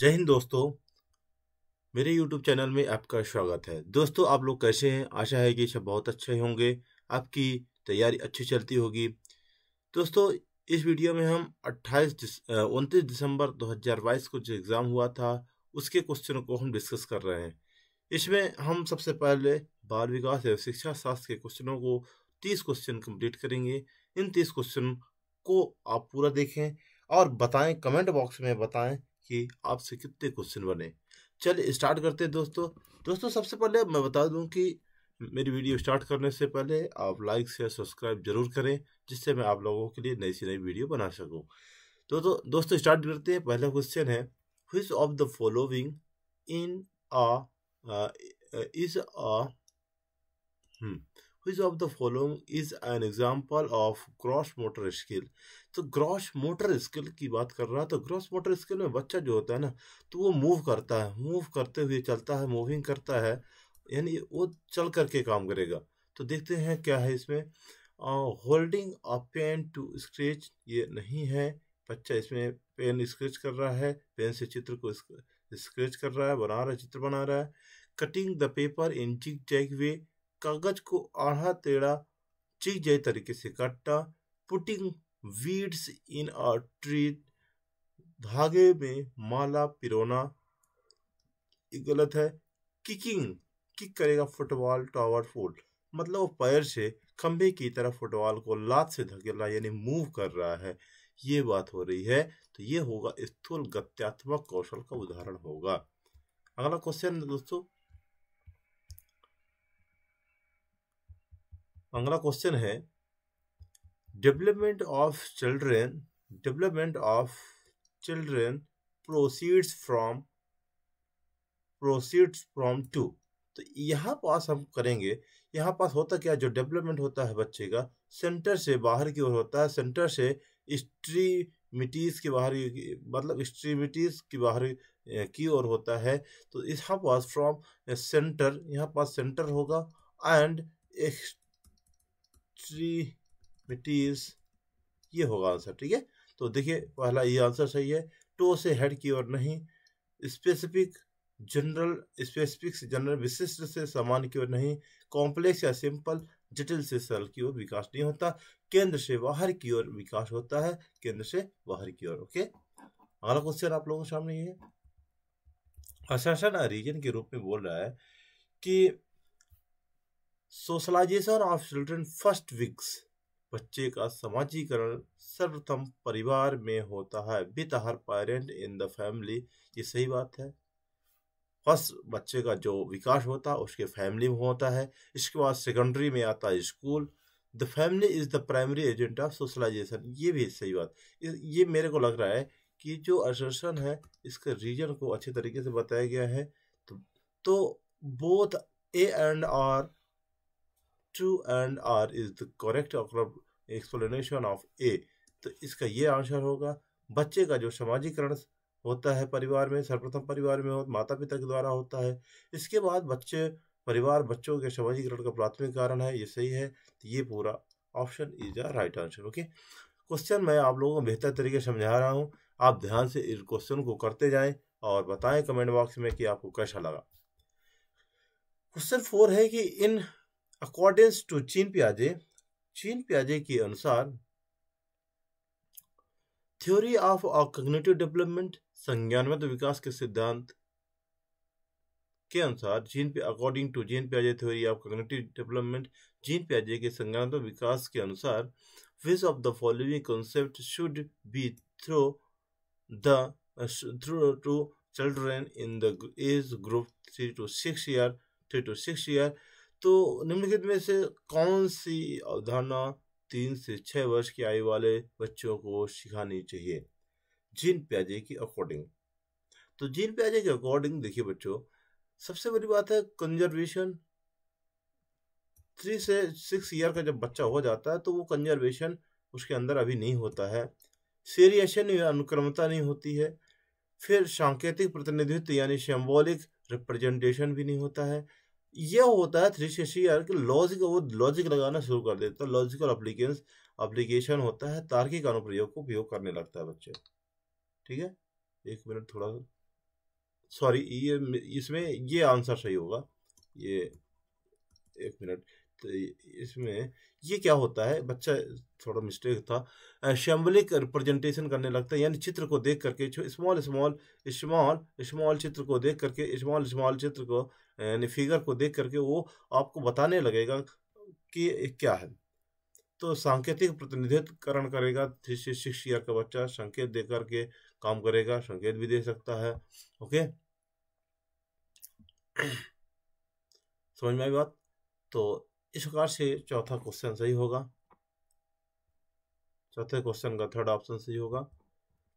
जय हिंद दोस्तों मेरे YouTube चैनल में आपका स्वागत है दोस्तों आप लोग कैसे हैं आशा है कि सब बहुत अच्छे होंगे आपकी तैयारी अच्छी चलती होगी दोस्तों इस वीडियो में हम 28 दिस, उनतीस दिसंबर 2022 को जो एग्ज़ाम हुआ था उसके क्वेश्चन को हम डिस्कस कर रहे हैं इसमें हम सबसे पहले बाल विकास एवं शिक्षा शास्त्र के क्वेश्चनों को 30 क्वेश्चन कंप्लीट करेंगे इन 30 क्वेश्चन को आप पूरा देखें और बताएं कमेंट बॉक्स में बताएं कि आपसे कितने क्वेश्चन बने चल स्टार्ट करते हैं दोस्तों दोस्तों सबसे पहले मैं बता दूं कि मेरी वीडियो स्टार्ट करने से पहले आप लाइक शेयर सब्सक्राइब जरूर करें जिससे मैं आप लोगों के लिए नई सी नई वीडियो बना सकूं तो, तो दोस्तों स्टार्ट करते हैं पहला क्वेश्चन है which of the following in a is uh, is hmm, which of the following is an example of gross motor skill तो ग्रॉस मोटर स्किल की बात कर रहा है तो ग्रॉस मोटर स्किल में बच्चा जो होता है ना तो वो मूव करता है मूव करते हुए चलता है मूविंग करता है यानी वो चल करके काम करेगा तो देखते हैं क्या है इसमें holding a pen to scratch ये नहीं है बच्चा इसमें पेन स्क्रेच कर रहा है पेन से चित्र को स्क्रेच कर रहा है बना रहा है चित्र बना रहा है cutting the paper in zigzag way कागज को आढ़ा टेढ़ा चिक जाए तरीके से काटा putting beads in a tree धागे में माला पिरोना गलत है किकिंग किक करेगा फुटबॉल टावर फोल्ड मतलब वो पैर से खंभे की तरह फुटबॉल को लात से धकेल रहा यानी मूव कर रहा है ये बात हो रही है तो ये होगा स्थूल गत्यात्मक कौशल का उदाहरण होगा अगला क्वेश्चन दोस्तों अगला क्वेश्चन है development of children development of children proceeds from proceeds from to तो यहाँ पास हम करेंगे यहाँ पास होता क्या जो डेवलपमेंट होता है बच्चे का सेंटर से बाहर की ओर होता है सेंटर से स्ट्रीमिटीज़ के बाहर मतलब स्ट्रीमिटीज़ के बाहर की ओर होता है तो यहाँ पास फ्रॉम सेंटर यहाँ पास सेंटर होगा एंड ट्री मिटीज ये होगा आंसर ठीक है तो देखिए पहला ये आंसर सही है टो से हेड की ओर नहीं स्पेसिफिक जनरल स्पेसिफिक से जनरल विशिष्ट से सामान्य की ओर नहीं कॉम्प्लेक्स या सिंपल जटिल से सरल की ओर विकास नहीं होता केंद्र से बाहर की ओर विकास होता है केंद्र से बाहर की ओर ओके अगला क्वेश्चन आप लोगों के सामने ये है अशासन रीजन के रूप में बोल रहा है कि सोशलाइजेशन ऑफ चिल्ड्रन फर्स्ट विक्स बच्चे का समाजीकरण सर्वप्रथम परिवार में होता है with her parent in the family ये सही बात है फर्स्ट बच्चे का जो विकास होता है उसके फैमिली में होता है इसके बाद सेकेंडरी में आता है school the family is the primary agent of socialization ये भी सही बात ये मेरे को लग रहा है कि जो असर्शन है इसके रीजन को अच्छे तरीके से बताया गया है तो, तो both A and R true and R is the correct explanation of A तो इसका ये आंसर होगा बच्चे का जो सामाजिकरण होता है परिवार में सर्वप्रथम परिवार में हो माता पिता के द्वारा होता है इसके बाद बच्चे परिवार बच्चों के सामाजिकरण का प्राथमिक कारण है ये सही है तो ये पूरा option is the right answer okay question मैं आप लोगों को बेहतर तरीके से समझा रहा हूँ आप ध्यान से इस क्वेश्चन को करते जाएं और बताएं कमेंट बॉक्स में कि आपको कैसा लगा क्वेश्चन फोर है कि इन अकॉर्डिंग टू चीन प्याजे चीन प्याजे के अनुसार थ्योरी ऑफ और कग्नेटिव डेवलपमेंट संज्ञानगत विकास के सिद्धांत के अनुसार जीन पे अकॉर्डिंग टू जीन प्याजे theory of cognitive development gene प्याजे के संज्ञानात्मक विकास के अनुसार विच of the following concept should B throw the through to children in the age group three to six year three to six year तो निम्नलिखित में से कौन सी अवधारणा तीन से छह वर्ष की आयु वाले बच्चों को सिखानी चाहिए जीन प्याजे के अकॉर्डिंग तो जीन प्याजे के अकॉर्डिंग देखिए बच्चों सबसे बड़ी बात है कंजर्वेशन थ्री से सिक्स ईयर का जब बच्चा हो जाता है तो वो कंजर्वेशन उसके अंदर अभी नहीं होता है सीरिएशन या अनुक्रमता नहीं होती है फिर सांकेतिक प्रतिनिधित्व यानी सिम्बॉलिक रिप्रेजेंटेशन भी नहीं होता है ये होता है थ्री सिक्सटी यार लॉजिक वो लॉजिक लगाना शुरू कर देता है लॉजिकल अप्लीकेश अप्लीकेशन होता है तार्किक अनुप्रयोग को उपयोग करने लगता है बच्चे ठीक है एक मिनट थोड़ा सॉरी ये इसमें ये आंसर सही होगा ये एक मिनट तो इसमें ये क्या होता है बच्चा थोड़ा मिस्टेक था शैम्बलिक रिप्रेजेंटेशन करने लगता है यानी चित्र को देख करके स्मॉल स्मॉल स्मॉल स्मॉल चित्र को देख करके स्मॉल स्मॉल चित्र को यानी फिगर को देख करके वो आपको बताने लगेगा कि क्या है तो सांकेतिक प्रतिनिधित्वकरण करेगा थ्री से सिक्स ईयर का बच्चा संकेत दे करके काम करेगा संकेत भी दे सकता है ओके समझ में आई बात तो इस प्रकार से चौथा क्वेश्चन सही होगा चौथे क्वेश्चन का थर्ड ऑप्शन सही होगा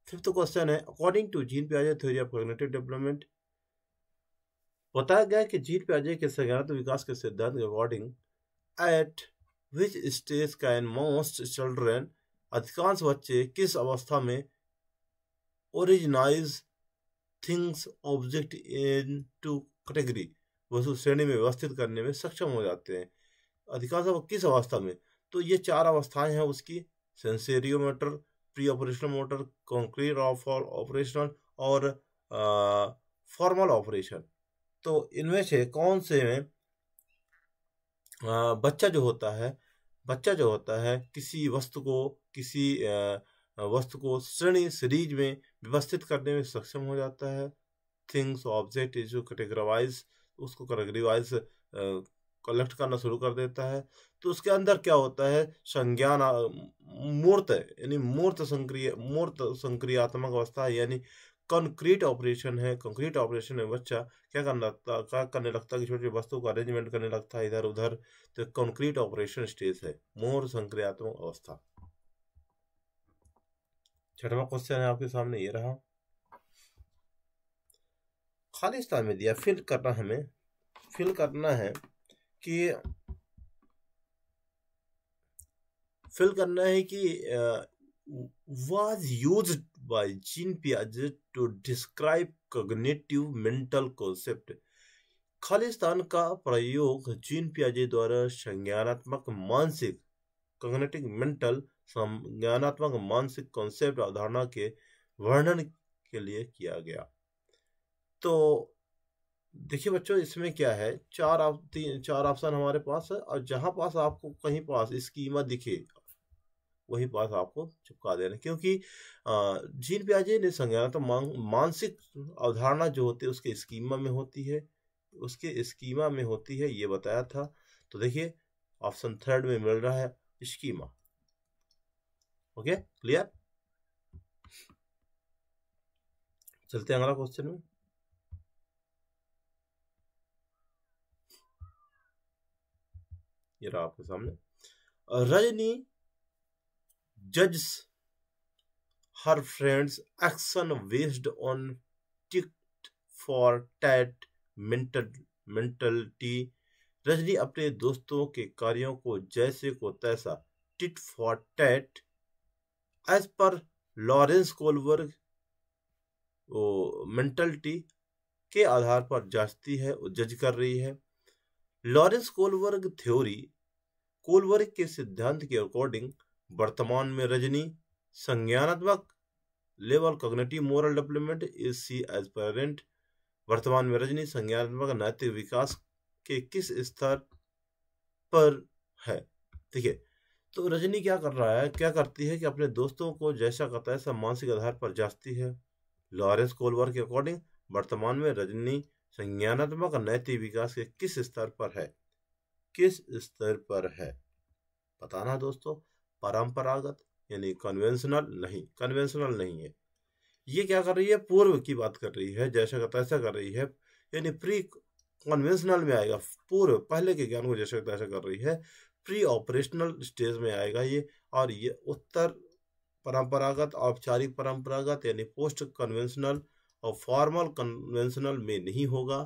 फिफ्थ क्वेश्चन है अकॉर्डिंग टू जीन प्याजे थ्योरी ऑफ कॉग्निटिव डेवलपमेंट बताया गया कि जीत पे अजय के संज्ञात विकास के सिद्धांत के according at which stage can most children अधिकांश बच्चे किस अवस्था में organise things object into category वस्तु श्रेणी में व्यवस्थित करने में सक्षम हो जाते हैं अधिकांश किस अवस्था में तो ये चार अवस्थाएं हैं उसकी sensorimotor pre operational motor concrete of operational और फॉर्मल ऑपरेशन तो इनमें से कौन से में बच्चा जो होता है बच्चा जो होता है किसी वस्तु को किसी वस्तु को श्रेणी सीरीज में व्यवस्थित करने में सक्षम हो जाता है थिंग्स ऑब्जेक्ट इज कैटेगराइज उसको कैटेगरीवाइज कलेक्ट करना शुरू कर देता है तो उसके अंदर क्या होता है संज्ञान मूर्त यानी मूर्त संक्रिय मूर्त संक्रियात्मक अवस्था यानी कंक्रीट ऑपरेशन है कंक्रीट ऑपरेशन में बच्चा क्या करने लगता क्या करने लगता है कि छोटी वस्तु का अरेंजमेंट करने लगता है इधर उधर तो कंक्रीट ऑपरेशन स्टेज है मोर संक्रियात्मक अवस्था छठवा क्वेश्चन है आपके सामने ये रहा खालिस्तान में दिया फिल करना हमें फिल करना है कि फिल करना है कि was use by Jean Piaget to describe cognitive mental concept. खालिस्तान का प्रयोग जीन पियाजे द्वारा संज्ञानात्मक मानसिक कॉग्नेटिक मेंटल संज्ञानात्मक मानसिक कॉन्सेप्ट अवधारणा के वर्णन के लिए किया गया तो देखिए बच्चों इसमें क्या है चार आप तीन चार ऑप्शन हमारे पास है और जहाँ पास आपको कहीं पास इसकी कीमत दिखे वही बात आपको चिपका देना क्योंकि झील ब्याजे ने संज्ञानात्मक तो मांग मानसिक अवधारणा जो होती है उसके स्कीमा में होती है उसके स्कीमा में होती है ये बताया था तो देखिए ऑप्शन थर्ड में मिल रहा है स्कीमा ओके क्लियर चलते हैं अगला क्वेश्चन में ये रहा आपके सामने Rajni judges her friend's action based on tit for tat mental mentality Rajni अपने दोस्तों के कार्यों को जैसे को तैसा tit for tat as per Lawrence Kohlberg mentality के आधार पर जांचती है और जज कर रही है लॉरेंस कोलवर्ग थ्योरी कोलवर्ग के सिद्धांत के अकॉर्डिंग वर्तमान में रजनी संज्ञानात्मक level cognitive moral development is C as parent वर्तमान में रजनी संज्ञानात्मक नैतिक विकास के किस स्तर पर है ठीक है तो रजनी क्या कर रहा है क्या करती है कि अपने दोस्तों को जैसा करता है मानसिक आधार पर जांचती है लॉरेंस कोलवर के अकॉर्डिंग वर्तमान में रजनी संज्ञानात्मक नैतिक विकास के किस स्तर पर है किस स्तर पर है बताना दोस्तों परंपरागत यानी कन्वेंशनल नहीं कन्वेंशनल नहीं है ये क्या कर रही है पूर्व की बात कर रही है जैसा का तैसा कर रही है यानी प्री कन्वेंशनल में आएगा पूर्व पहले के ज्ञान को जैसा तैसा कर रही है प्री ऑपरेशनल स्टेज में आएगा ये और ये उत्तर परंपरागत औपचारिक परंपरागत यानी पोस्ट कन्वेंशनल और फॉर्मल कन्वेंशनल में नहीं होगा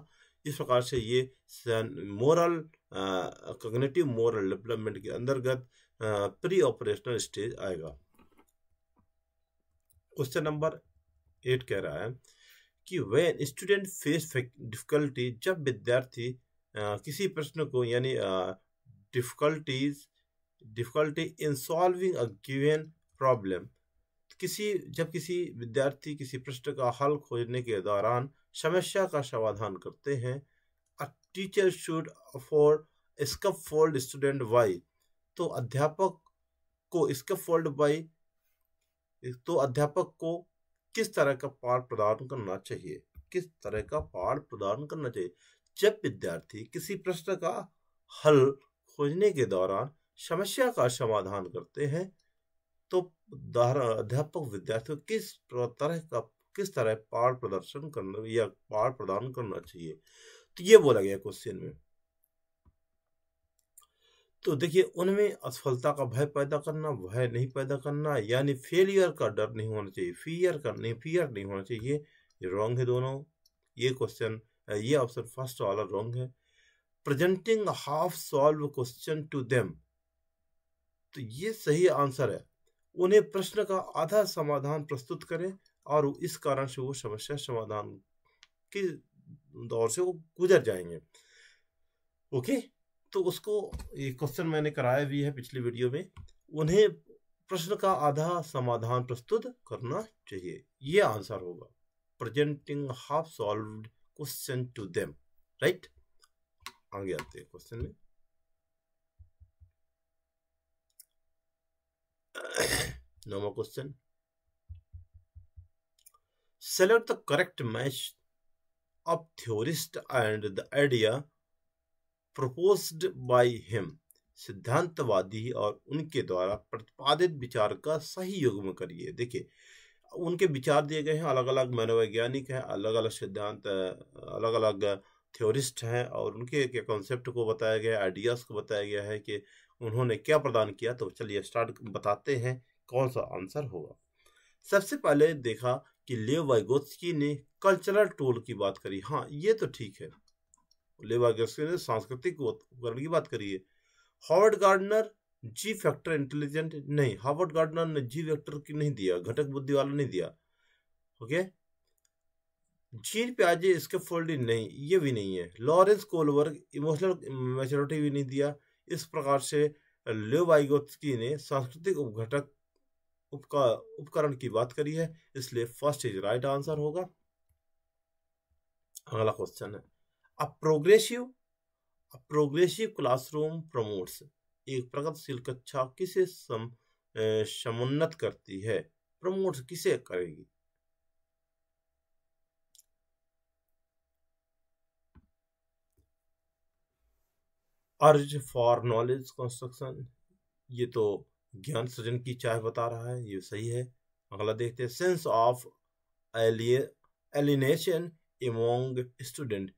इस प्रकार से ये मोरल कग्नेटिव मोरल डेवलपमेंट के अंतर्गत प्री ऑपरेशनल स्टेज आएगा क्वेश्चन नंबर एट कह रहा है कि वे स्टूडेंट फेस डिफिकल्टी जब विद्यार्थी किसी प्रश्न को यानी difficulties difficulty in solving a given problem किसी जब किसी विद्यार्थी किसी प्रश्न का हल खोजने के दौरान समस्या का समाधान करते हैं a teacher should afford scaffold student why तो अध्यापक को इसके फोल्ड बाई तो अध्यापक को किस तरह का पाठ प्रदान करना चाहिए किस तरह का पाठ प्रदान करना चाहिए जब विद्यार्थी किसी प्रश्न का हल खोजने के दौरान समस्या का समाधान करते हैं तो अध्यापक विद्यार्थी किस तरह का किस तरह पाठ प्रदर्शन करना या पाठ प्रदान करना चाहिए तो ये बोला गया क्वेश्चन में तो देखिए उनमें असफलता का भय पैदा करना भय नहीं पैदा करना यानी फेलियर का डर नहीं होना चाहिए फियर का नहीं फियर नहीं होना चाहिए ये रॉन्ग है दोनों ये क्वेश्चन ये ऑप्शन फर्स्ट वाला रॉन्ग है presenting half solve question to them तो ये सही आंसर है उन्हें प्रश्न का आधा समाधान प्रस्तुत करें और इस कारण से वो समस्या समाधान के दौर से वो गुजर जाएंगे ओके okay? तो उसको ये क्वेश्चन मैंने कराया भी है पिछली वीडियो में उन्हें प्रश्न का आधा समाधान प्रस्तुत करना चाहिए ये आंसर होगा presenting half solved question to them right आगे आते हैं क्वेश्चन में नौवा question select the correct match of theorist and the idea proposed by him सिद्धांतवादी और उनके द्वारा प्रतिपादित विचार का सही युग में करिए देखिए उनके विचार दिए गए हैं अलग अलग मनोवैज्ञानिक हैं अलग अलग सिद्धांत अलग अलग थ्योरिस्ट हैं और उनके के कॉन्सेप्ट को बताया गया आइडियाज़ को बताया गया है कि उन्होंने क्या प्रदान किया तो चलिए स्टार्ट बताते हैं कौन सा आंसर होगा सबसे पहले देखा कि लेव वाइगोत्सकी ने कल्चरल टोल की बात करी हाँ ये तो ठीक है लेवागेस्की ने सांस्कृतिक उपकरण की बात करी है Howard Gardner G factor intelligent नहीं हॉवर्ड गार्डनर ने जी फैक्टर की नहीं दिया घटक बुद्धि वाला नहीं दिया ओके जीन प्याजे इसके फोल्डी नहीं ये भी नहीं है लॉरेंस कोलवर्ग इमोशनल मेचोरिटी भी नहीं दिया इस प्रकार से लेवाइगोत्सकी ने सांस्कृतिक उपघटक उपका उपकरण की बात करी है इसलिए फर्स्ट इज राइट आंसर होगा अगला क्वेश्चन है a progressive a progressive classroom promotes एक प्रगतिशील कक्षा किसे सम, समुन्नत करती है प्रमोट किसे करेगी अर्ज फॉर नॉलेज कंस्ट्रक्शन ये तो ज्ञान सृजन की चाह बता रहा है ये सही है अगला देखते हैं sense of alienation among student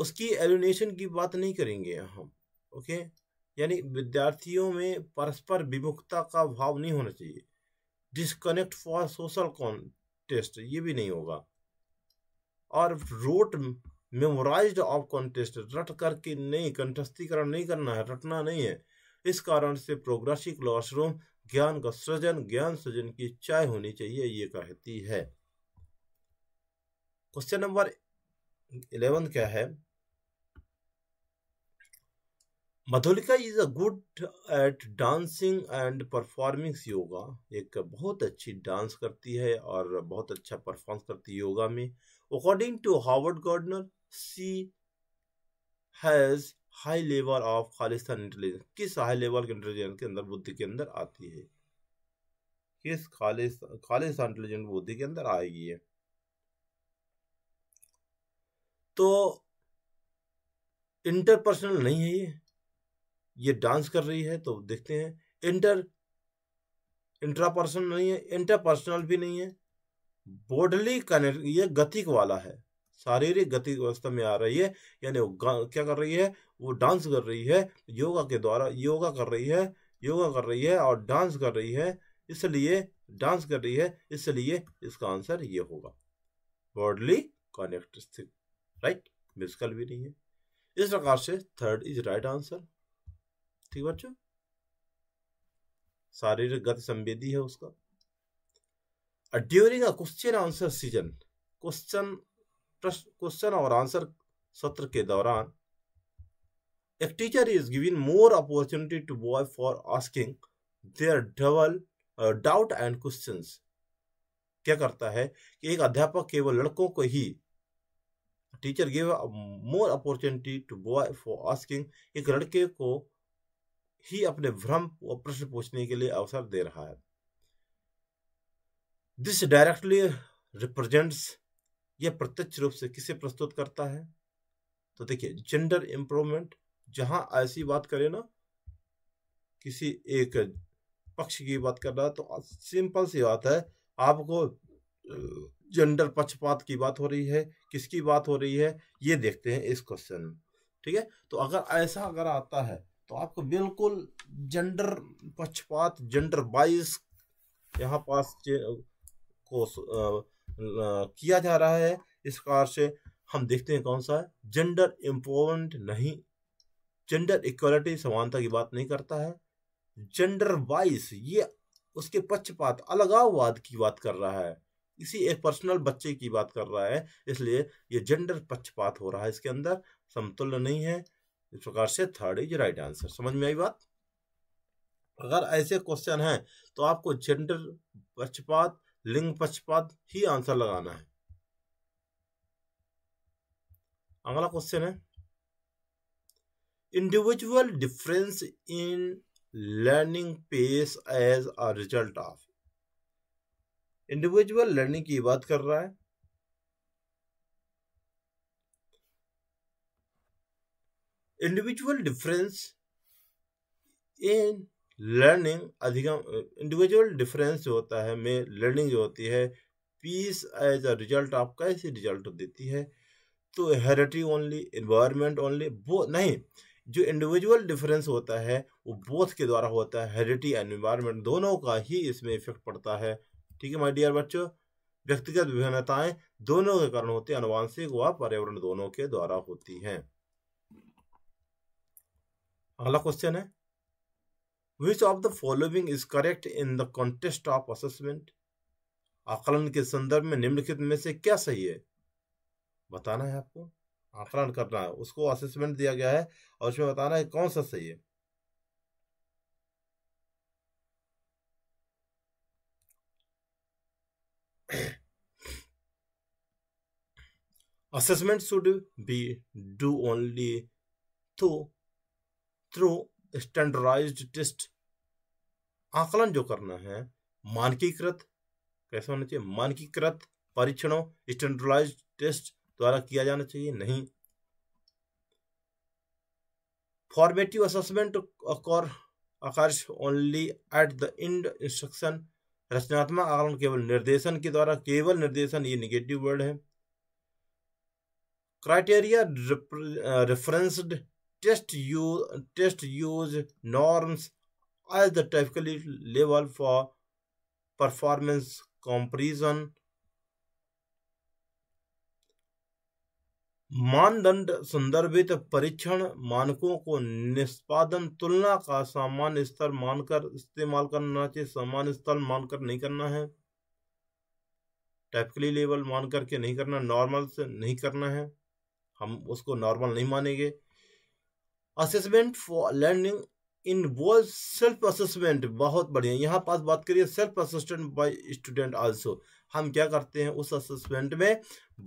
उसकी एलिनेशन की बात नहीं करेंगे हम ओके यानी विद्यार्थियों में परस्पर विमुखता का भाव नहीं होना चाहिए डिस्कनेक्ट फॉर सोशल कॉन्टेस्ट ये भी नहीं होगा और रोट मेमोराइज ऑफ कॉन्टेस्ट रट करके नहीं कंठस्थीकरण नहीं करना है रटना नहीं है इस कारण से प्रोग्रेसिव क्लासरूम ज्ञान का सृजन ज्ञान सृजन की चाय होनी चाहिए ये कहती है क्वेश्चन नंबर इलेवन क्या है Madhulika is a good at dancing and performing yoga एक बहुत अच्छी डांस करती है और बहुत अच्छा परफॉर्म करती है योगा में according to Harvard Gardner she has high level of खालिस्तान इंटेलिजेंस किस हाई लेवल के इंटेलिजेंस के अंदर बुद्धि के अंदर आती है किस खालिस्तान खालिस्तान इंटेलिजेंट बुद्धि के अंदर आएगी है तो इंटरपर्सनल नहीं है ये ये डांस कर रही है तो देखते हैं इंटर इंट्रापर्सनल नहीं है इंटरपर्सनल भी नहीं है बॉडली कनेक्ट ये गतिक वाला है शारीरिक गति अवस्था में आ रही है यानी क्या कर रही है वो डांस कर रही है योगा के द्वारा योगा कर रही है योगा कर रही है और डांस कर रही है इसलिए डांस कर रही है इसलिए इसका आंसर ये होगा बॉडली कनेक्ट राइट म्यूजिकल भी नहीं है इस प्रकार से थर्ड इज राइट आंसर ठीक बच्चों शारीरिक गति संवेदी है उसका during a question answer session question प्रश्न क्वेश्चन और आंसर सत्र के दौरान एक teacher is giving more opportunity to boy for asking their double doubt and questions क्या करता है कि एक अध्यापक केवल लड़कों को ही teacher give more opportunity to boy for asking एक लड़के को ही अपने भ्रम और प्रश्न पूछने के लिए अवसर दे रहा है दिस डायरेक्टली रिप्रेजेंट्स यह प्रत्यक्ष रूप से किसे प्रस्तुत करता है तो देखिए जेंडर इम्प्रूवमेंट जहां ऐसी बात करें ना किसी एक पक्ष की बात कर रहा है तो सिंपल सी बात है आपको जेंडर पक्षपात की बात हो रही है किसकी बात हो रही है ये देखते हैं इस क्वेश्चन में ठीक है तो अगर ऐसा अगर आता है तो आपको बिल्कुल जेंडर पक्षपात जेंडर बाइस यहाँ पास को किया जा रहा है इस कार से हम देखते हैं कौन सा है जेंडर इम्पोर्टेंट नहीं जेंडर इक्वलिटी समानता की बात नहीं करता है जेंडर वाइस ये उसके पक्षपात अलगाववाद की बात कर रहा है किसी एक पर्सनल बच्चे की बात कर रहा है इसलिए ये जेंडर पक्षपात हो रहा है इसके अंदर समतुल्य नहीं है इस प्रकार से थर्ड इज राइट आंसर समझ में आई बात अगर ऐसे क्वेश्चन हैं तो आपको जेंडर पक्षपात लिंग पक्षपात ही आंसर लगाना है अगला क्वेश्चन है individual difference in learning pace as a result of individual learning की बात कर रहा है इंडिविजुअल डिफरेंस इन लर्निंग अधिकम इंडिविजुअल डिफरेंस जो होता है में लर्निंग जो होती है पीस एज अ रिजल्ट आप कैसे रिजल्ट देती है तो हेरिटरी ओनली इन्वायरमेंट ओनली वो नहीं जो इंडिविजुअल डिफरेंस होता है वो बोथ के द्वारा होता है हेरिटी एंड इन्वायरमेंट दोनों का ही इसमें इफेक्ट पड़ता है ठीक है माय डियर बच्चों व्यक्तिगत विभिन्नताएं दोनों के कारण होती है अनुवांशिक व पर्यावरण दोनों के द्वारा होती हैं अगला क्वेश्चन है which of the following is correct in the context of assessment आकलन के संदर्भ में निम्नलिखित में से क्या सही है बताना है आपको आकलन करना है उसको असेसमेंट दिया गया है और उसमें बताना है कौन सा सही है assessment should be do only through through standardized test आकलन जो करना है मानकीकृत कैसे होना चाहिए मानकीकृत परीक्षणों स्टैंडर्डाइज टेस्ट द्वारा किया जाना चाहिए नहीं फॉर्मेटिव असेसमेंट अकॉर आकर्ष only at the end instruction रचनात्मक आकलन केवल निर्देशन के द्वारा केवल निर्देशन ये निगेटिव वर्ड है criteria referenced test use test use norms as the technically level for performance comparison मानदंड संदर्भित परीक्षण मानकों को निष्पादन तुलना का सामान्य स्तर मानकर इस्तेमाल करना चाहिए सामान्य स्तर मानकर नहीं करना है टाइपकली लेवल मानकर के नहीं करना नॉर्मल से नहीं करना है हम उसको नॉर्मल नहीं मानेंगे असेसमेंट फॉर लर्निंग इन वो सेल्फ असेसमेंट बहुत बढ़िया यहाँ पास बात करिए self assistant by student also हम क्या करते हैं उस असेसमेंट में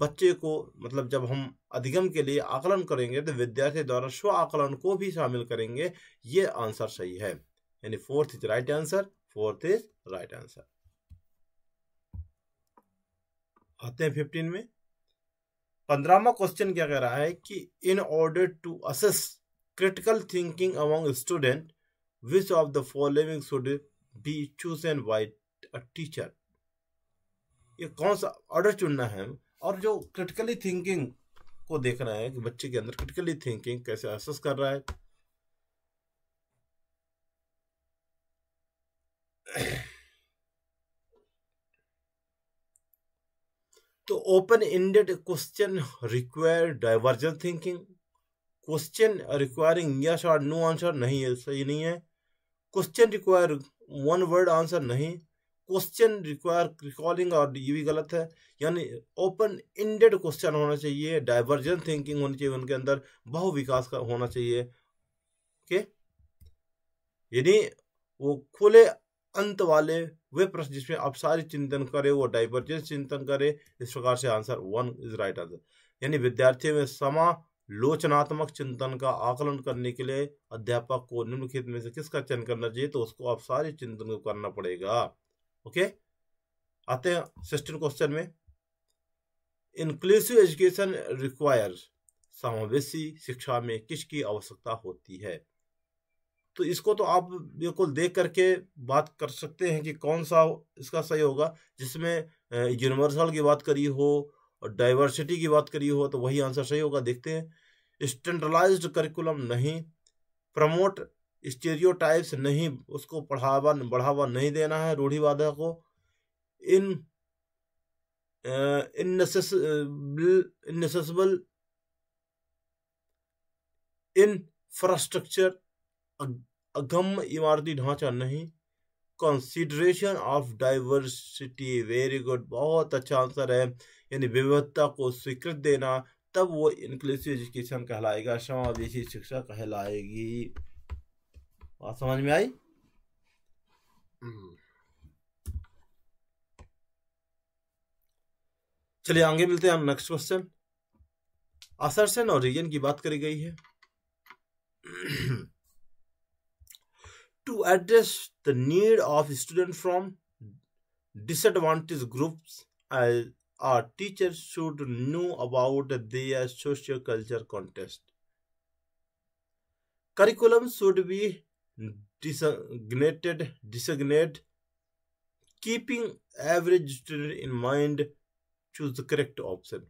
बच्चे को मतलब जब हम अधिगम के लिए आकलन करेंगे तो विद्यार्थी द्वारा स्व आकलन को भी शामिल करेंगे ये आंसर सही है यानी fourth is right answer fourth is right answer आते हैं फिफ्टीन में पंद्रहवा क्वेश्चन क्या कह रहा है कि in order to assess critical thinking among student which of the following should be chose and by a teacher ये कौन सा ऑर्डर चुनना है और जो क्रिटिकली थिंकिंग को देख रहे हैं कि बच्चे के अंदर क्रिटिकली थिंकिंग कैसे असेस कर रहा है तो open ended question require divergent thinking question requiring yes और नो आंसर नहीं है सही नहीं है question require one word answer नहीं क्वेश्चन रिक्वायर रिकॉलिंग और ये भी गलत है यानी ओपन इंडेड क्वेश्चन होना चाहिए डाइवर्जेंट थिंकिंग होनी चाहिए उनके अंदर बहु विकास का होना चाहिए ओके okay? यानी वो खुले अंत वाले वे प्रश्न जिसमें आप सारी चिंतन करें वो डाइवर्जेंस चिंतन करें इस प्रकार से answer one is right answer यानी विद्यार्थियों में समा लोचनात्मक चिंतन का आकलन करने के लिए अध्यापक को निम्नलिखित में से किसका चयन करना चाहिए तो उसको आप सारे चिंतन को करना पड़ेगा ओके आते हैं सिक्सटीन क्वेश्चन में इंक्लूसिव एजुकेशन रिक्वायर समावेशी शिक्षा में किसकी आवश्यकता होती है तो इसको तो आप बिल्कुल देख करके बात कर सकते हैं कि कौन सा इसका सही होगा जिसमें यूनिवर्सल की बात करी हो और डाइवर्सिटी की बात करी हो तो वही आंसर सही होगा देखते हैं स्टैंडर्डाइज्ड करिकुलम नहीं प्रमोट स्टेरियो नहीं उसको पढ़ावा बढ़ावा नहीं देना है रूढ़ीवादा को इन इनसेसबल इन इनफ्रास्ट्रक्चर अगम इमारती ढांचा नहीं consideration of diversity very good बहुत अच्छा आंसर है यानी विविधता को स्वीकृत देना तब वो इंक्लूसिव एजुकेशन कहलाएगा समावेशी शिक्षा कहलाएगी बात समझ में आई हम्म। चलिए आगे मिलते हैं नेक्स्ट क्वेश्चन असरसन और रीजन की बात करी गई है to address the need of students from disadvantaged groups as our teachers should know about their socio-cultural context. Curriculum should be designated, keeping average student in mind, choose the correct option.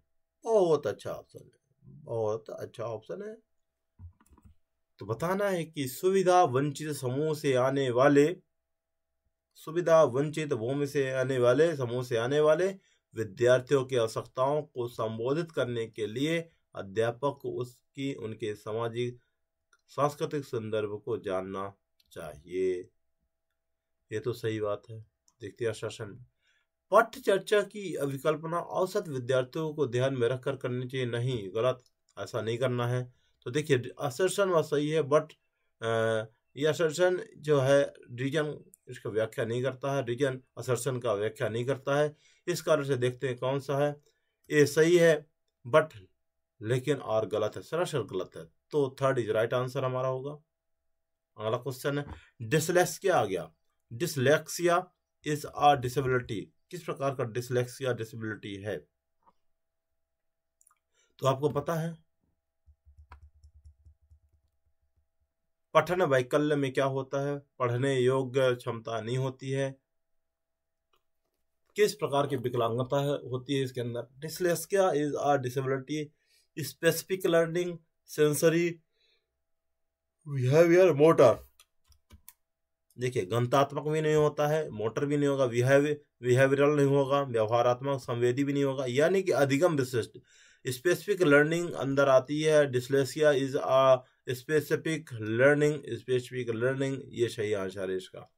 बहुत अच्छा option है बहुत अच्छा option है तो बताना है कि सुविधा वंचित समूह से आने वाले सुविधा वंचित भूमि से आने वाले समूह से आने वाले विद्यार्थियों की आवश्यकताओं को संबोधित करने के लिए अध्यापक को उसकी उनके सामाजिक सांस्कृतिक संदर्भ को जानना चाहिए ये तो सही बात है देखते हैं शासन में पठ चर्चा की अभिकल्पना औसत विद्यार्थियों को ध्यान में रखकर करनी चाहिए नहीं गलत ऐसा नहीं करना है तो देखिए असर्शन वह सही है बट ये असर्शन जो है रीजन इसका व्याख्या नहीं करता है रीजन असर्शन का व्याख्या नहीं करता है इस कारण से देखते हैं कौन सा है ए सही है बट लेकिन आर गलत है सरासर गलत है तो थर्ड इज राइट आंसर हमारा होगा अगला क्वेश्चन है डिसलेक्सिया आ गया डिसलेक्सिया इज आ डिसेबिलिटी किस प्रकार का डिसलेक्सिया डिसेबिलिटी है तो आपको पता है पठन वैकल्य में क्या होता है पढ़ने योग्य क्षमता नहीं होती है किस प्रकार की विकलांगता है होती है इसके अंदर dyslexia is a disability specific learning sensory behaviour motor देखिए गंतात्मक भी नहीं होता है मोटर भी नहीं होगा बिहेवियरल नहीं होगा व्यवहारात्मक संवेदी भी नहीं होगा यानी कि अधिगम विशिष्ट स्पेसिफिक लर्निंग अंदर आती है dyslexia is a specific learning specific learning ये सही आंसर है इसका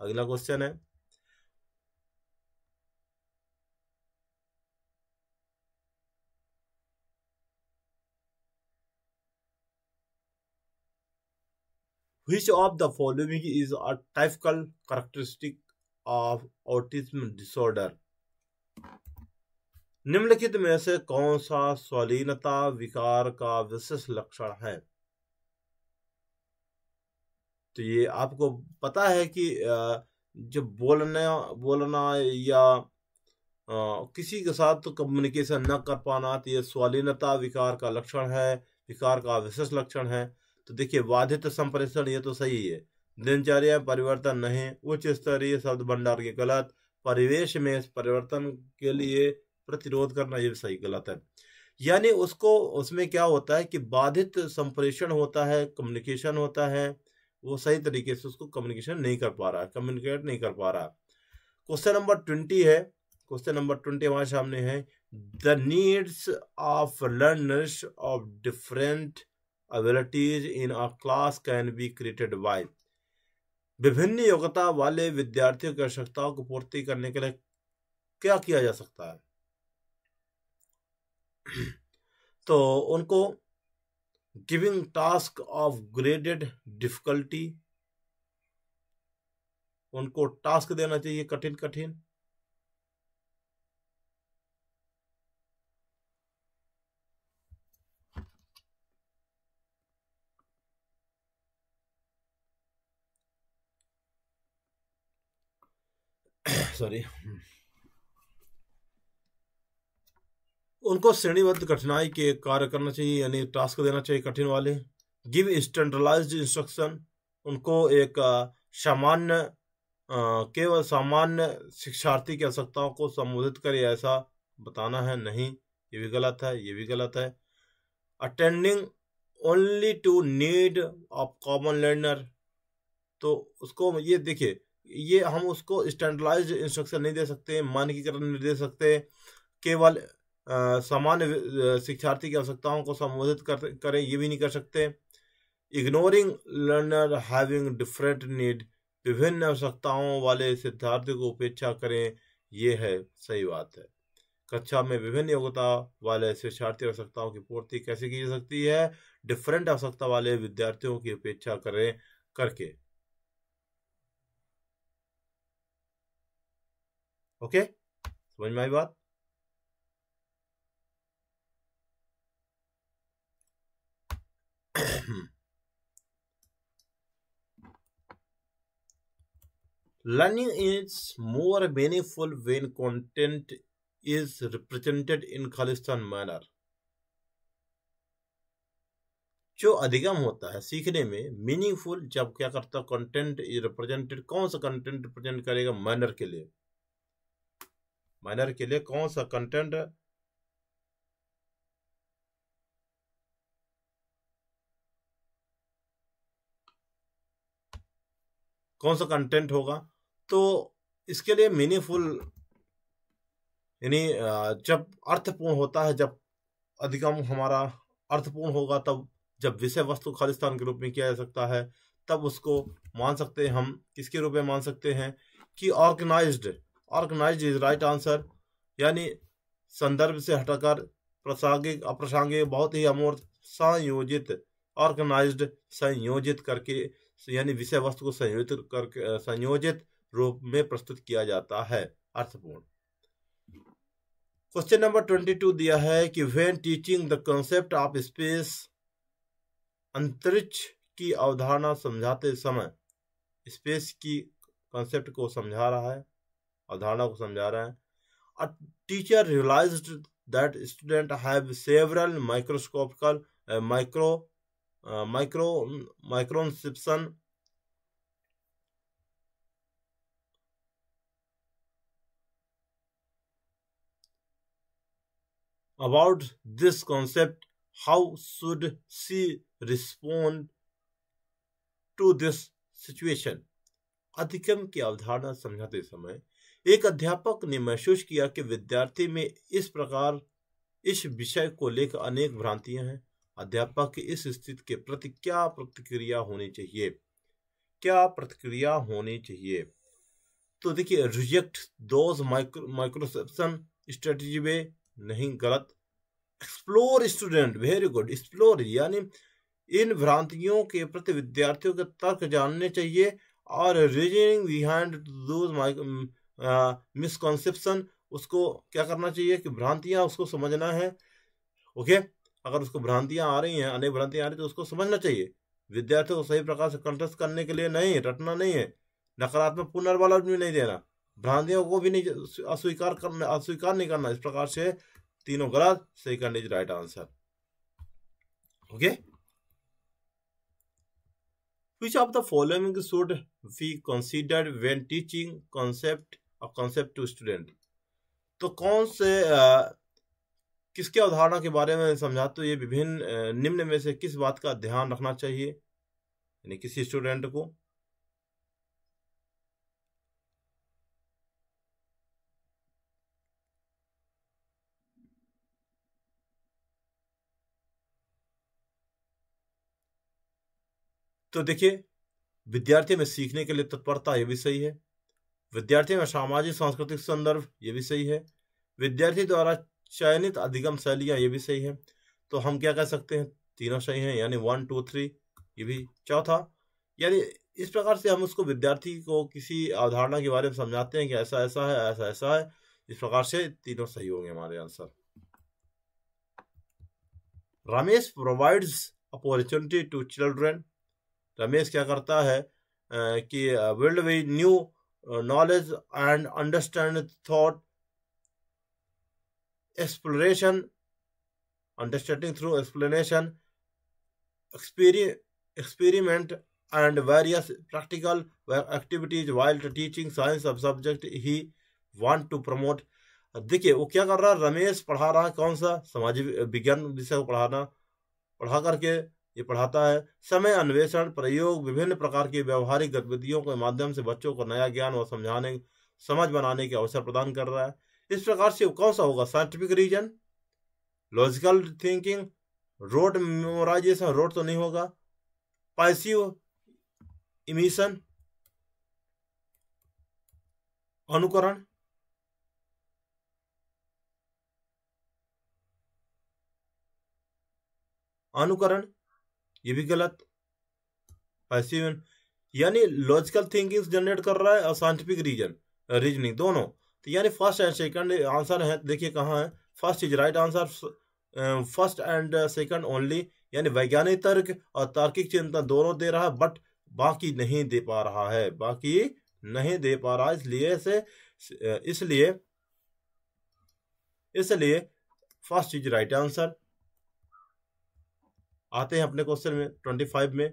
अगला क्वेश्चन है which of the following is a typical characteristic of autism disorder निम्नलिखित में से कौन सा स्वलीनता विकार का विशिष्ट लक्षण है तो ये आपको पता है कि जो बोलने बोलना या किसी के साथ तो कम्युनिकेशन न कर पाना तो ये स्वालीनता विकार का लक्षण है विकार का विशेष लक्षण है तो देखिए बाधित संप्रेषण ये तो सही है दिनचर्या परिवर्तन नहीं उच्च स्तरीय शब्द भंडार के गलत परिवेश में परिवर्तन के लिए प्रतिरोध करना ये सही गलत है यानी उसको उसमें क्या होता है कि बाधित संप्रेषण होता है कम्युनिकेशन होता है वो सही तरीके से उसको कम्युनिकेशन नहीं कर पा रहा है कम्युनिकेट नहीं कर पा रहा क्वेश्चन नंबर ट्वेंटी है क्वेश्चन नंबर ट्वेंटी हमारे सामने है the needs of learners of different abilities in a class can be created by विभिन्न योग्यता वाले विद्यार्थियों की आवश्यकताओं को पूर्ति करने के लिए क्या किया जा सकता है तो उनको giving task of graded difficulty उनको टास्क देना चाहिए कठिन कठिन सॉरी उनको श्रेणीबद्ध कठिनाई के कार्य करना चाहिए यानी टास्क देना चाहिए कठिन वाले गिव स्टैंडर्डाइज इंस्ट्रक्शन उनको एक सामान्य केवल सामान्य शिक्षार्थी की आवश्यकताओं को संबोधित करे ऐसा बताना है नहीं ये भी गलत है ये भी गलत है attending only to need of common learner तो उसको ये देखिए ये हम उसको स्टैंडर्डाइज इंस्ट्रक्शन नहीं दे सकते मानकीकरण नहीं दे सकते केवल सामान्य शिक्षार्थी की आवश्यकताओं को संबोधित कर करें ये भी नहीं कर सकते ignoring learner having different need विभिन्न आवश्यकताओं वाले सिद्धार्थी को उपेक्षा करें ये है सही बात है कक्षा में विभिन्न योग्यता वाले शिक्षार्थी आवश्यकताओं की पूर्ति कैसे की जा सकती है डिफरेंट आवश्यकता वाले विद्यार्थियों की उपेक्षा करें करके ओके समझ में आई बात Learning is more meaningful when content is represented in Khalistan manner. जो अधिगम होता है सीखने में मीनिंगफुल जब क्या करता कंटेंट रिप्रेजेंटेड कौन सा कंटेंट रिप्रेजेंट करेगा मैनर के लिए मैनर के लिए कौन सा कंटेंट कौन सा कंटेंट होगा तो इसके लिए मीनिंगफुल यानी जब अर्थपूर्ण होता है जब अधिगम हमारा अर्थपूर्ण होगा तब जब विषय वस्तु खालिस्तान के रूप में किया जा सकता है तब उसको मान सकते हैं हम किसके रूप में मान सकते हैं कि organised organised is right answer यानी संदर्भ से हटाकर प्रसांगिक अप्रासंगिक बहुत ही अमूर्त संयोजित ऑर्गेनाइज्ड संयोजित करके यानी विषय वस्तु को संयोजित करके संयोजित रूप में प्रस्तुत किया जाता है अर्थपूर्ण क्वेश्चन नंबर ट्वेंटी टू दिया है कि when teaching the concept of space अंतरिक्ष की अवधारणा समझाते समय स्पेस की कंसेप्ट को समझा रहा है अवधारणा को समझा रहा है a teacher realise that student have several microscopical micro micro misconception about this concept how should she respond to this situation अधिक्रम की अवधारणा समझाते समय एक अध्यापक ने महसूस किया कि विद्यार्थी में इस प्रकार इस विषय को लेकर अनेक भ्रांतियां हैं अध्यापक की इस स्थिति के प्रति क्या प्रतिक्रिया होनी चाहिए क्या प्रतिक्रिया होनी चाहिए तो देखिए रिजेक्ट दोज माइक्रोसेप्शन स्ट्रेटजी वे नहीं गलत explore student very good explore यानी इन भ्रांतियों के प्रति विद्यार्थियों के तर्क जानने चाहिए और रीजनिंग बिहाइंड दोज मिसकॉन्सेप्शन उसको क्या करना चाहिए कि भ्रांतियां उसको समझना है ओके okay? अगर उसको भ्रांतियां आ रही हैं अनेक भ्रांतियां आ रही तो उसको समझना चाहिए विद्यार्थी को सही प्रकार से कंटस्ट करने के लिए नहीं रटना नहीं है नकारात्मक पुनर्वलन भी नहीं देना भ्रांतियों को भी नहीं अस्वीकार करना अस्वीकार नहीं करना इस प्रकार से तीनों गलत सही करने right answer okay which of the following should be considered when teaching concept or concept to student तो कौन से किसके अवधारणा के बारे में समझा तो ये विभिन्न निम्न में से किस बात का ध्यान रखना चाहिए यानी किसी स्टूडेंट को तो देखिए विद्यार्थी में सीखने के लिए तत्परता यह भी सही है विद्यार्थी में सामाजिक सांस्कृतिक संदर्भ यह भी सही है विद्यार्थी द्वारा चयनित अधिगम शैलियां ये भी सही है तो हम क्या कह सकते हैं तीनों सही हैं यानी वन टू थ्री ये भी चौथा यानी इस प्रकार से हम उसको विद्यार्थी को किसी अवधारणा के बारे में समझाते हैं कि ऐसा ऐसा है ऐसा ऐसा है इस प्रकार से तीनों सही होंगे हमारे answer Ramesh provides opportunity to children Ramesh क्या करता है कि world way new knowledge and understand thought exploration, understanding through explanation, exper experiment, and various practical activities while teaching science of subject he want to promote. देखिए वो क्या कर रहा है रमेश पढ़ा रहा है कौन सा सामाजिक विज्ञान विषय को पढ़ाना पढ़ा करके ये पढ़ाता है समय अन्वेषण प्रयोग विभिन्न प्रकार की व्यवहारिक गतिविधियों के माध्यम से बच्चों को नया ज्ञान और समझाने समझ बनाने के अवसर प्रदान कर रहा है इस प्रकार से कौन सा होगा scientific reason logical thinking rote memorisation rote तो नहीं होगा पैसिव इमिशन अनुकरण अनुकरण ये भी गलत पैसिव यानी लॉजिकल थिंकिंग जनरेट कर रहा है और साइंटिफिक रीजन रीजनिंग दोनों तो यानी फर्स्ट एंड सेकंड आंसर है देखिए कहाँ है first is right answer first and second only यानी वैज्ञानिक तर्क और तार्किक चिंतन दोनों दे रहा है बट बाकी नहीं दे पा रहा है बाकी नहीं दे पा रहा इसलिए से इसलिए इसलिए फर्स्ट इज राइट आंसर आते हैं अपने क्वेश्चन में ट्वेंटी फाइव में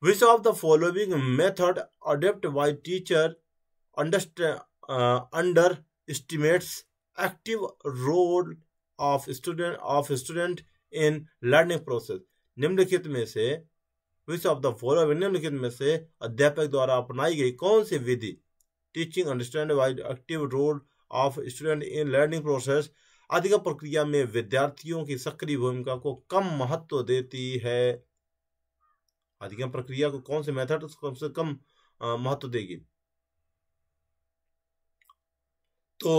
which of the following method adopted by teacher uh, underestimates active role of student of student in learning process निम्नलिखित में से विच ऑफ द फॉलोइंग निम्नलिखित में से अध्यापक द्वारा अपनाई गई कौन सी विधि teaching understand wise active role of student in learning process अधिक प्रक्रिया में विद्यार्थियों की सक्रिय भूमिका को कम महत्व देती है अधिगम प्रक्रिया को कौन से मेथड कम से कम महत्व देगी तो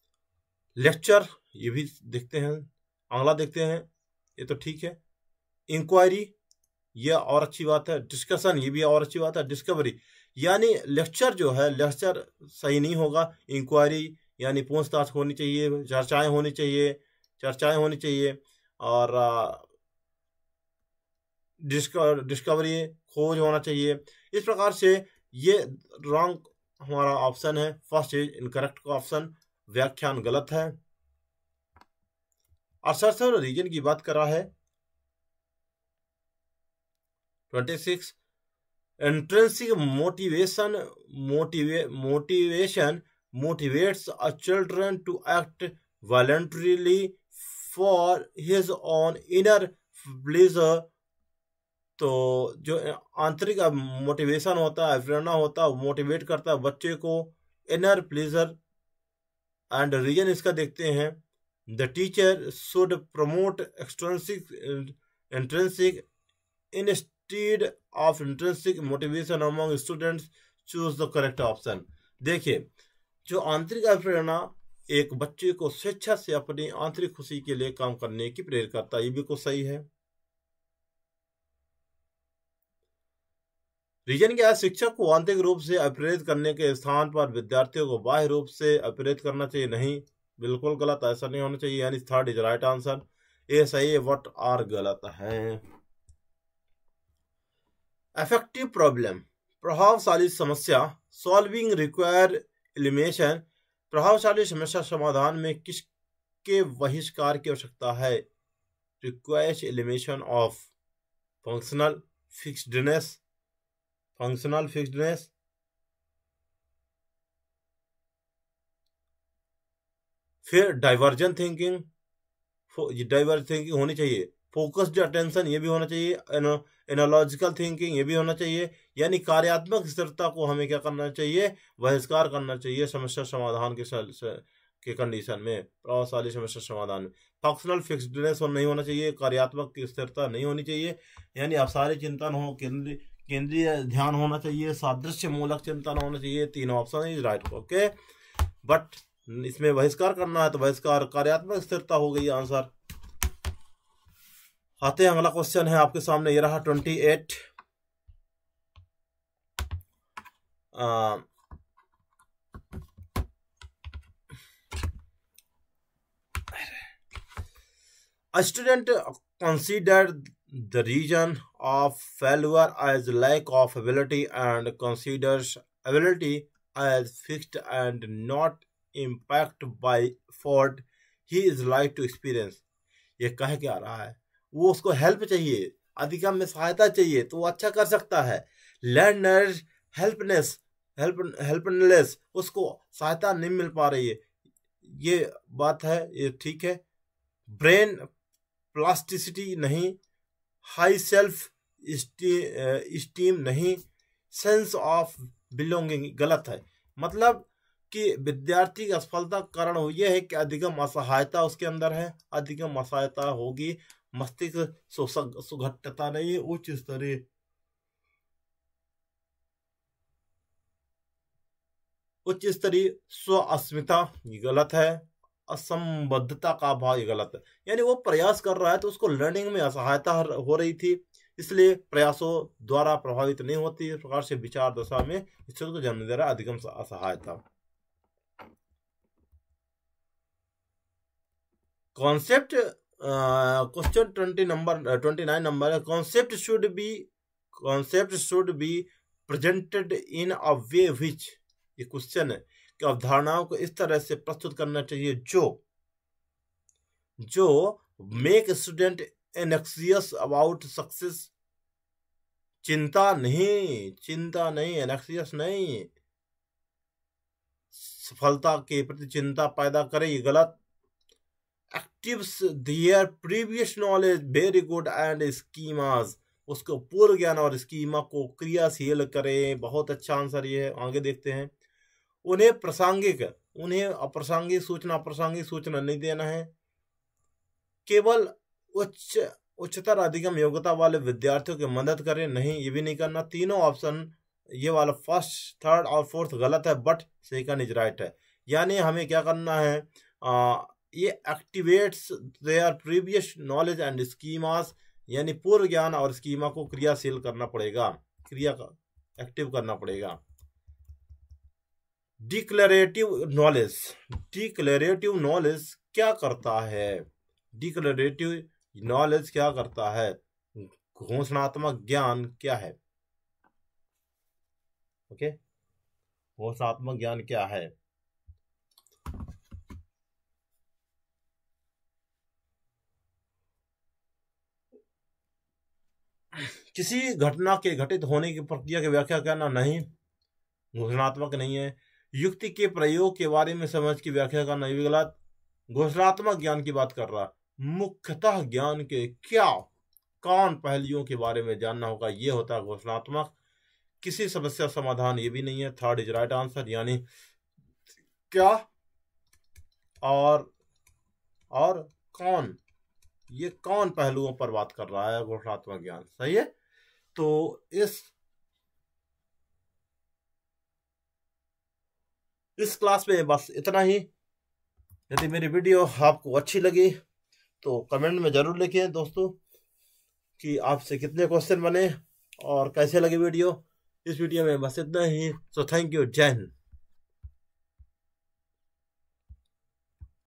लेक्चर ये भी देखते हैं आंगला देखते हैं ये तो ठीक है इंक्वायरी यह और अच्छी बात है डिस्कशन ये भी और अच्छी बात है डिस्कवरी यानी लेक्चर जो है लेक्चर सही नहीं होगा इंक्वायरी यानी पूछताछ होनी चाहिए चर्चाएं होनी चाहिए चर्चाएं होनी चाहिए और डिस्कवरी खोज होना चाहिए इस प्रकार से ये रॉन्ग हमारा ऑप्शन है फर्स्ट इज इनकरेक्ट का ऑप्शन व्याख्यान गलत है और रीजन की बात करा है twenty six intrinsic motivation motive motivation motivates a children to act voluntarily for his own inner please तो जो आंतरिक मोटिवेशन होता है प्रेरणा होता है मोटिवेट करता है बच्चे को इनर प्लेजर एंड रीजन इसका देखते हैं the teacher should promote extrinsic intrinsic instead of intrinsic motivation among students choose the correct option देखिए जो आंतरिक प्रेरणा एक बच्चे को स्वेच्छा से अपनी आंतरिक खुशी के लिए काम करने की प्रेरित करता है ये बिल्कुल सही है रीजन क्या है शिक्षक को आंतरिक रूप से अप्रेरित करने के स्थान पर विद्यार्थियों को बाह्य रूप से अप्रेरित करना चाहिए नहीं बिल्कुल गलत ऐसा नहीं होना चाहिए यानी third is right answer A सही वट आर गलत है एफेक्टिव प्रॉब्लम प्रभावशाली समस्या सॉल्विंग रिक्वायर एलिमिनेशन प्रभावशाली समस्या समाधान में किसके बहिष्कार की आवश्यकता है requires elimination of functional fixedness functional fixedness फिर डाइवर्जन थिंकिंग डाइवर्जन थिंकिंग होनी चाहिए फोकस्ड अटेंशन ये भी होना चाहिए एनोलॉजिकल थिंकिंग ये भी होना चाहिए यानी कार्यात्मक स्थिरता को हमें क्या करना चाहिए बहिष्कार करना चाहिए समस्या समाधान के सल, सल, के कंडीशन में प्रभावशाली समस्या समाधान में फंक्शनल फिक्सडनेस नहीं होना चाहिए कार्यात्मक स्थिरता नहीं होनी चाहिए यानी आप सारे चिंतन हो केंद्रीय केंद्रीय ध्यान होना चाहिए सादृश्य मूलक चिंतन होना चाहिए तीनों option is right okay but इसमें बहिष्कार करना है तो बहिष्कार कार्यात्मक स्थिरता हो गई आंसर आते हैं अगला क्वेश्चन है आपके सामने ये रहा twenty eight student consider the region of failure is lack of ability and considers ability as fixed and not impacted by fault he is like to experience ये कह क्या रहा है वो उसको हेल्प चाहिए अधिकम में सहायता चाहिए तो वो अच्छा कर सकता है लर्नर हेल्पनेस हेल्प हेल्पलेस उसको सहायता नहीं मिल पा रही है ये बात है ये ठीक है ब्रेन प्लास्टिसिटी नहीं हाई सेल्फ इस्टीम नहीं सेंस ऑफ बिलोंगिंग गलत है मतलब कि विद्यार्थी की असफलता का कारण यह है कि अधिगम असहायता उसके अंदर है अधिगम असहायता होगी मस्तिष्क सुघटता नहीं उच्च स्तरीय उच्च स्तरीय स्व अस्मिता गलत है असंबद्धता का भाव ये गलत है यानी वो प्रयास कर रहा है तो उसको लर्निंग में असहायता हो रही थी इसलिए प्रयासों द्वारा प्रभावित नहीं होती इस प्रकार से विचार दशा में शिक्षक को जन्म दे रहा अधिगम असहायता concept question twenty number twenty nine number concept should be concept should be presented in a way which ये क्वेश्चन है अवधारणाओं को इस तरह से प्रस्तुत करना चाहिए जो जो make student anxious about success चिंता नहीं चिंता नहीं एनेक्सियस नहीं सफलता के प्रति चिंता पैदा करे ये गलत active their previous knowledge very good and schemas उसको पूर्व ज्ञान और स्कीमा को क्रियाशील करें बहुत अच्छा आंसर ये है आगे देखते हैं उन्हें प्रासंगिक उन्हें अप्रासंगिक सूचना अप्रासंगिक सूचना नहीं देना है केवल उच्च उच्चतर अधिगम योग्यता वाले विद्यार्थियों की मदद करें नहीं ये भी नहीं करना तीनों ऑप्शन ये वाला फर्स्ट थर्ड और फोर्थ गलत है बट सेकंड इज राइट है यानी हमें क्या करना है आ, ये activates their previous knowledge and schemas यानी पूर्व ज्ञान और स्कीमा को क्रियाशील करना पड़ेगा क्रिया का एक्टिव करना पड़ेगा डिक्लेरेटिव नॉलेज डिक्लेरेटिव नॉलेज क्या करता है डिक्लेरेटिव नॉलेज क्या करता है घोषणात्मक ज्ञान क्या है ओके घोषणात्मक ज्ञान क्या है किसी घटना के घटित होने की प्रक्रिया की व्याख्या करना नहीं घोषणात्मक नहीं है युक्ति के प्रयोग के बारे में समझ की व्याख्या करना ये गलत घोषणात्मक ज्ञान की बात कर रहा मुख्यतः ज्ञान के क्या कौन पहलुओं के बारे में जानना होगा ये होता है घोषणात्मक किसी समस्या समाधान ये भी नहीं है थर्ड इज राइट आंसर यानी क्या और और कौन ये कौन पहलुओं पर बात कर रहा है घोषणात्मक ज्ञान सही है तो इस इस क्लास में बस इतना ही यदि मेरी वीडियो आपको अच्छी लगी तो कमेंट में ज़रूर लिखें दोस्तों कि आपसे कितने क्वेश्चन बने और कैसे लगे वीडियो इस वीडियो में बस इतना ही सो थैंक यू जय हिंद